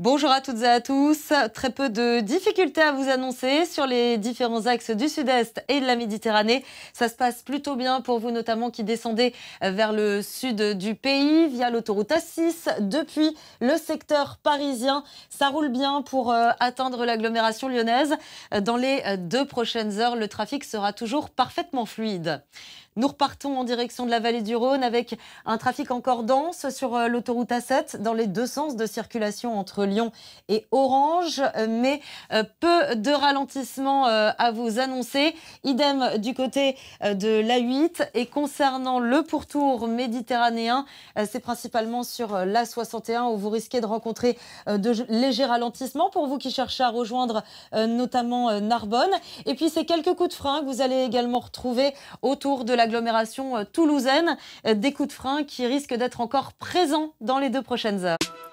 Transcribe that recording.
Bonjour à toutes et à tous. Très peu de difficultés à vous annoncer sur les différents axes du sud-est et de la Méditerranée. Ça se passe plutôt bien pour vous notamment qui descendez euh, vers le sud du pays via l'autoroute A6 depuis le secteur parisien. Ça roule bien pour euh, atteindre l'agglomération lyonnaise. Euh, dans les deux prochaines heures, le trafic sera toujours parfaitement fluide. Nous repartons en direction de la vallée du Rhône avec un trafic encore dense sur l'autoroute A7 dans les deux sens de circulation entre Lyon et Orange, euh, mais euh, peu de ralentissements euh, à vous annoncer. Idem du côté de l'A8 et concernant le pourtour méditerranéen, c'est principalement sur l'A61 où vous risquez de rencontrer de légers ralentissements pour vous qui cherchez à rejoindre notamment Narbonne. Et puis ces quelques coups de frein que vous allez également retrouver autour de l'agglomération toulousaine, des coups de frein qui risquent d'être encore présents dans les deux prochaines heures.